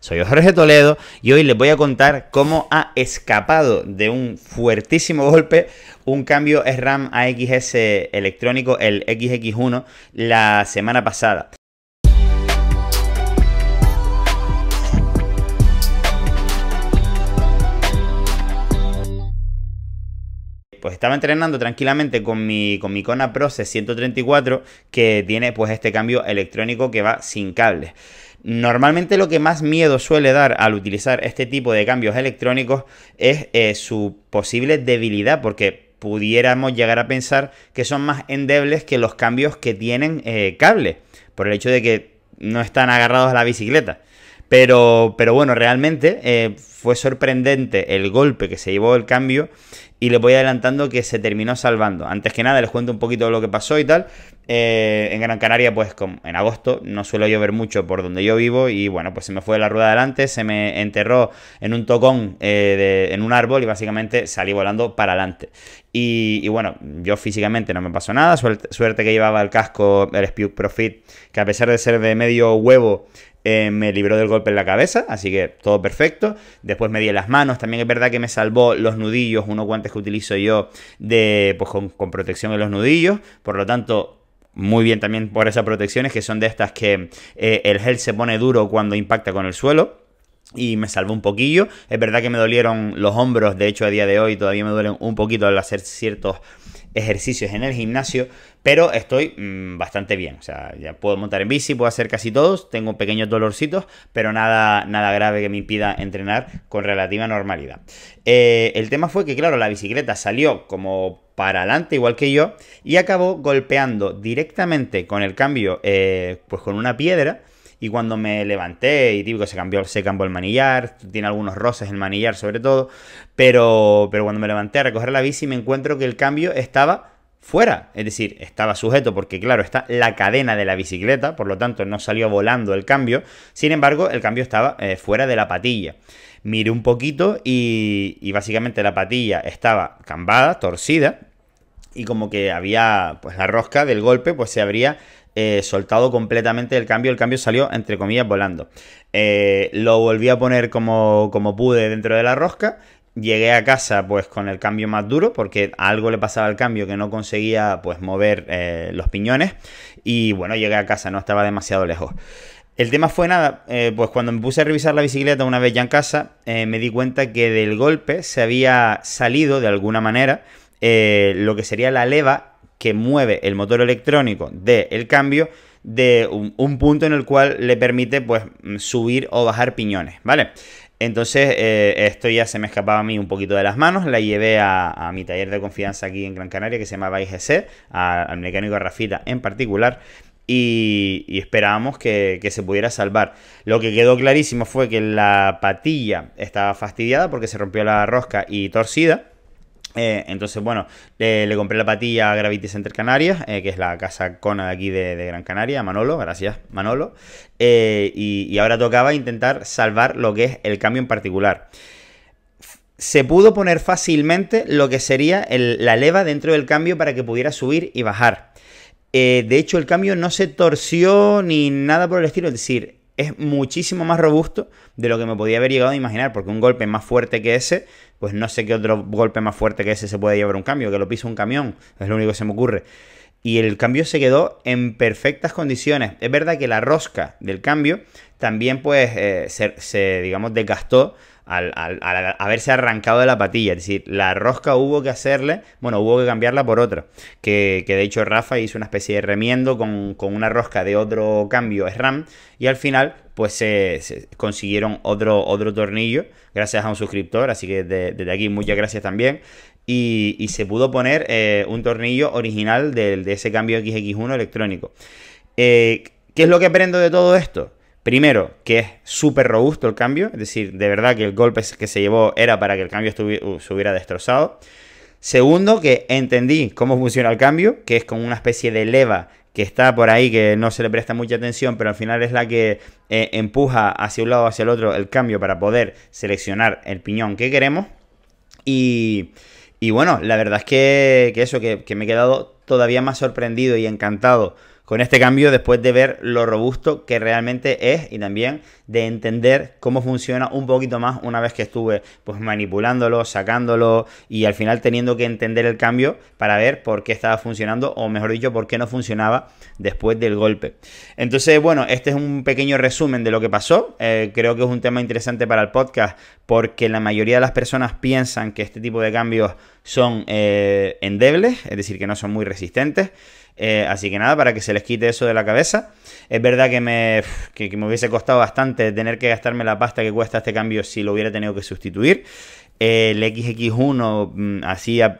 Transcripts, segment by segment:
Soy Jorge Toledo y hoy les voy a contar cómo ha escapado de un fuertísimo golpe un cambio RAM AXS electrónico, el XX1, la semana pasada. Pues estaba entrenando tranquilamente con mi, con mi Kona Pro C134 que tiene pues este cambio electrónico que va sin cables. Normalmente lo que más miedo suele dar al utilizar este tipo de cambios electrónicos es eh, su posible debilidad porque pudiéramos llegar a pensar que son más endebles que los cambios que tienen eh, cable, por el hecho de que no están agarrados a la bicicleta. Pero, bueno, realmente eh, fue sorprendente el golpe que se llevó el cambio y le voy adelantando que se terminó salvando. Antes que nada les cuento un poquito lo que pasó y tal. Eh, en Gran Canaria, pues en agosto no suele llover mucho por donde yo vivo y bueno, pues se me fue la rueda adelante, se me enterró en un tocón, eh, en un árbol y básicamente salí volando para adelante. Y, bueno, yo físicamente no me pasó nada, suerte, que llevaba el casco, el Speed Profit, que a pesar de ser de medio huevo, eh, me libró del golpe en la cabeza, así que todo perfecto. Después me di en las manos, también es verdad que me salvó los nudillos, unos guantes que utilizo yo de, pues, con, protección en los nudillos, por lo tanto muy bien también por esas protecciones que son de estas que eh, el gel se pone duro cuando impacta con el suelo y me salvó un poquillo. Es verdad que me dolieron los hombros, de hecho a día de hoy todavía me duelen un poquito al hacer ciertos ejercicios en el gimnasio, pero estoy mm, bastante bien. O sea, ya puedo montar en bici, puedo hacer casi todos, tengo pequeños dolorcitos, pero nada, nada grave que me impida entrenar con relativa normalidad. Eh, el tema fue que, claro, la bicicleta salió como para adelante, igual que yo, y acabó golpeando directamente con el cambio, eh, pues con una piedra y cuando me levanté, y típico, se cambió, se cambió el manillar, tiene algunos roces el manillar sobre todo, pero, pero cuando me levanté a recoger la bici me encuentro que el cambio estaba fuera, es decir, estaba sujeto porque claro, está la cadena de la bicicleta, por lo tanto no salió volando el cambio, sin embargo el cambio estaba eh, fuera de la patilla. Miré un poquito y, y básicamente la patilla estaba cambada, torcida, y como que había, pues la rosca del golpe, pues se abría. Eh, soltado completamente el cambio. El cambio salió, entre comillas, volando. Eh, lo volví a poner como, como pude dentro de la rosca llegué a casa pues con el cambio más duro porque algo le pasaba al cambio que no conseguía pues mover eh, los piñones y bueno llegué a casa no estaba demasiado lejos el tema fue nada pues cuando me puse a revisar la bicicleta una vez ya en casa me di cuenta que del golpe se había salido de alguna manera lo que sería la leva que mueve el motor electrónico del el cambio de un, punto en el cual le permite pues mm, subir o bajar piñones, ¿vale? Entonces eh, esto ya se me escapaba a mí un poquito de las manos, la llevé a, mi taller de confianza aquí en Gran Canaria que se llamaba IGC, al mecánico Rafita en particular, y, esperábamos que, que, se pudiera salvar. Lo que quedó clarísimo fue que la patilla estaba fastidiada porque se rompió la rosca y torcida. Eh, entonces, bueno, le compré la patilla a Gravity Center Canarias, eh, que es la casa cona de aquí de, Gran Canaria, Manolo, gracias Manolo. Eh, y, ahora tocaba intentar salvar lo que es el cambio en particular. Se pudo poner fácilmente lo que sería la leva dentro del cambio para que pudiera subir y bajar. de hecho, el cambio no se torció ni nada por el estilo, es decir, es muchísimo más robusto de lo que me podía haber llegado a imaginar, porque un golpe más fuerte que ese, pues no sé qué otro golpe más fuerte que ese se puede llevar un cambio, que lo pisa un camión, es lo único que se me ocurre. Y el cambio se quedó en perfectas condiciones. Es verdad que la rosca del cambio también pues eh, se, digamos, desgastó al, haberse arrancado de la patilla. Es decir, la rosca hubo que hacerle, bueno, hubo que cambiarla por otra. Que, de hecho Rafa hizo una especie de remiendo con, una rosca de otro cambio SRAM y al final pues se, consiguieron otro, otro tornillo gracias a un suscriptor. Así que desde aquí muchas gracias también. Y, se pudo poner eh, un tornillo original de, ese cambio XX1 electrónico. Eh, ¿Qué es lo que aprendo de todo esto? Primero, que es súper robusto el cambio, es decir, de verdad que el golpe que se llevó era para que el cambio uh, se hubiera destrozado. Segundo, que entendí cómo funciona el cambio, que es como una especie de leva que está por ahí, que no se le presta mucha atención, pero al final es la que eh, empuja hacia un lado o hacia el otro el cambio para poder seleccionar el piñón que queremos. Y, bueno, la verdad es que, eso, que, que me he quedado todavía más sorprendido y encantado con este cambio después de ver lo robusto que realmente es y también de entender cómo funciona un poquito más una vez que estuve pues manipulándolo, sacándolo y al final teniendo que entender el cambio para ver por qué estaba funcionando o mejor dicho, por qué no funcionaba después del golpe. Entonces, bueno, este es un pequeño resumen de lo que pasó. Eh, creo que es un tema interesante para el podcast porque la mayoría de las personas piensan que este tipo de cambios son eh, endebles, es decir, que no son muy resistentes. Eh, así que nada, para que se les quite eso de la cabeza. Es verdad que me, que me hubiese costado bastante de tener que gastarme la pasta que cuesta este cambio si lo hubiera tenido que sustituir. El XX1, mm, así a,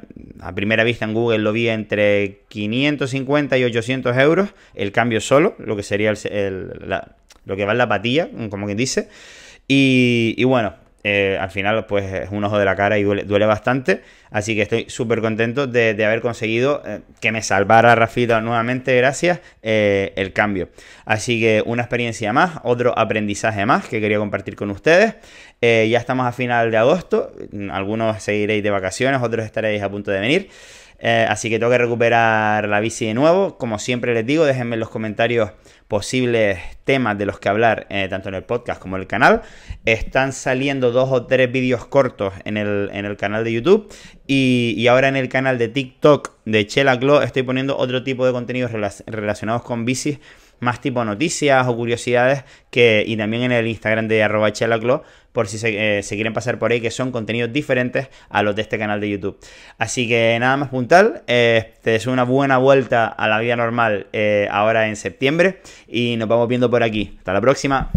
primera vista en Google, lo vi entre 550 y 800 euros. El cambio solo, lo que sería lo que va en la patilla, como quien dice. y, bueno, eh, al final pues es un ojo de la cara y duele, bastante. Así que estoy súper contento de, haber conseguido eh, que me salvara Rafita nuevamente, gracias, eh, el cambio. Así que una experiencia más, otro aprendizaje más que quería compartir con ustedes. ya estamos a final de agosto, algunos seguiréis de vacaciones, otros estaréis a punto de venir. Eh, así que tengo que recuperar la bici de nuevo. Como siempre les digo, déjenme en los comentarios posibles temas de los que hablar, eh, tanto en el podcast como en el canal. Están saliendo dos o tres vídeos cortos en el, canal de YouTube. Y, ahora en el canal de TikTok de Chela Glow estoy poniendo otro tipo de contenidos relacionados con bicis más tipo noticias o curiosidades que, y también en el Instagram de arroba chelaclo por si eh, se, quieren pasar por ahí, que son contenidos diferentes a los de este canal de YouTube. Así que nada más puntal, eh, te deseo una buena vuelta a la vida normal eh, ahora en septiembre y nos vamos viendo por aquí. Hasta la próxima.